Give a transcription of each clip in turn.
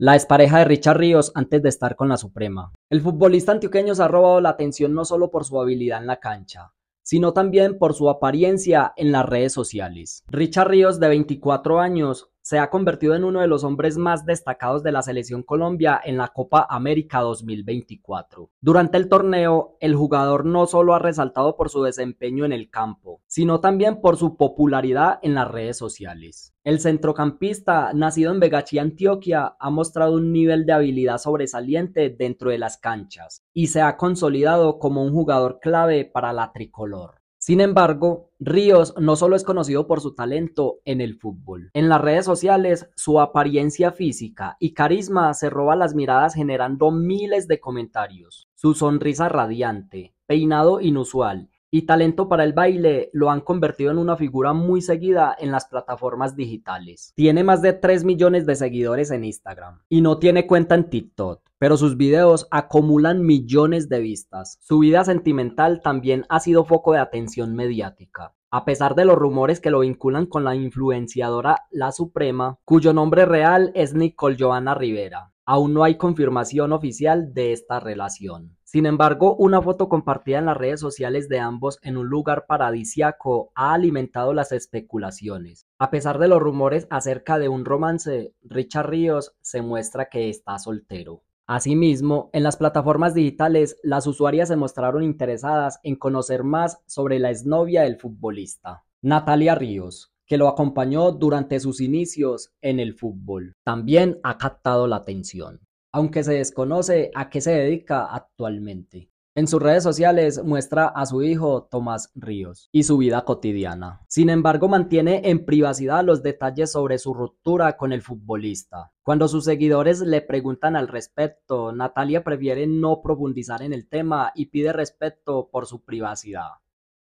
la pareja de Richard Ríos antes de estar con la Suprema. El futbolista antioqueño se ha robado la atención no solo por su habilidad en la cancha, sino también por su apariencia en las redes sociales. Richard Ríos, de 24 años, se ha convertido en uno de los hombres más destacados de la selección Colombia en la Copa América 2024. Durante el torneo, el jugador no solo ha resaltado por su desempeño en el campo, sino también por su popularidad en las redes sociales. El centrocampista, nacido en Vegachí, Antioquia, ha mostrado un nivel de habilidad sobresaliente dentro de las canchas y se ha consolidado como un jugador clave para la tricolor. Sin embargo, Ríos no solo es conocido por su talento en el fútbol. En las redes sociales, su apariencia física y carisma se roba las miradas generando miles de comentarios. Su sonrisa radiante, peinado inusual y talento para el baile lo han convertido en una figura muy seguida en las plataformas digitales. Tiene más de 3 millones de seguidores en Instagram y no tiene cuenta en TikTok pero sus videos acumulan millones de vistas. Su vida sentimental también ha sido foco de atención mediática. A pesar de los rumores que lo vinculan con la influenciadora La Suprema, cuyo nombre real es Nicole Joana Rivera, aún no hay confirmación oficial de esta relación. Sin embargo, una foto compartida en las redes sociales de ambos en un lugar paradisiaco ha alimentado las especulaciones. A pesar de los rumores acerca de un romance, Richard Ríos se muestra que está soltero. Asimismo, en las plataformas digitales, las usuarias se mostraron interesadas en conocer más sobre la exnovia del futbolista, Natalia Ríos, que lo acompañó durante sus inicios en el fútbol. También ha captado la atención, aunque se desconoce a qué se dedica actualmente. En sus redes sociales muestra a su hijo Tomás Ríos y su vida cotidiana. Sin embargo, mantiene en privacidad los detalles sobre su ruptura con el futbolista. Cuando sus seguidores le preguntan al respecto, Natalia prefiere no profundizar en el tema y pide respeto por su privacidad.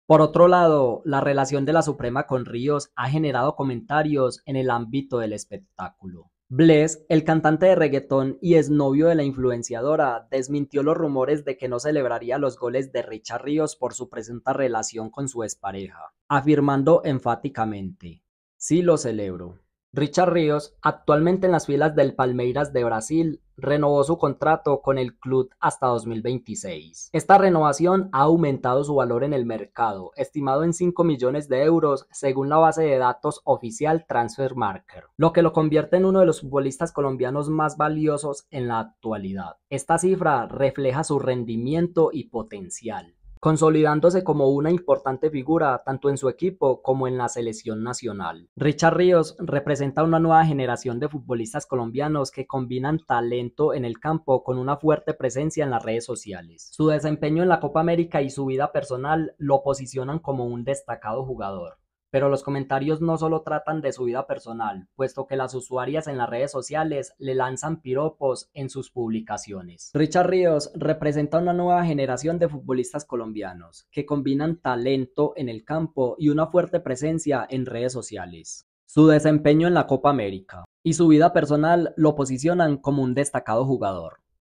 Por otro lado, la relación de la Suprema con Ríos ha generado comentarios en el ámbito del espectáculo. Bless, el cantante de reggaetón y exnovio de la influenciadora, desmintió los rumores de que no celebraría los goles de Richard Ríos por su presunta relación con su expareja, afirmando enfáticamente, sí lo celebro. Richard Ríos, actualmente en las filas del Palmeiras de Brasil, renovó su contrato con el club hasta 2026. Esta renovación ha aumentado su valor en el mercado, estimado en 5 millones de euros según la base de datos oficial Transfermarker, lo que lo convierte en uno de los futbolistas colombianos más valiosos en la actualidad. Esta cifra refleja su rendimiento y potencial consolidándose como una importante figura tanto en su equipo como en la selección nacional. Richard Ríos representa una nueva generación de futbolistas colombianos que combinan talento en el campo con una fuerte presencia en las redes sociales. Su desempeño en la Copa América y su vida personal lo posicionan como un destacado jugador. Pero los comentarios no solo tratan de su vida personal, puesto que las usuarias en las redes sociales le lanzan piropos en sus publicaciones. Richard Ríos representa una nueva generación de futbolistas colombianos que combinan talento en el campo y una fuerte presencia en redes sociales. Su desempeño en la Copa América y su vida personal lo posicionan como un destacado jugador.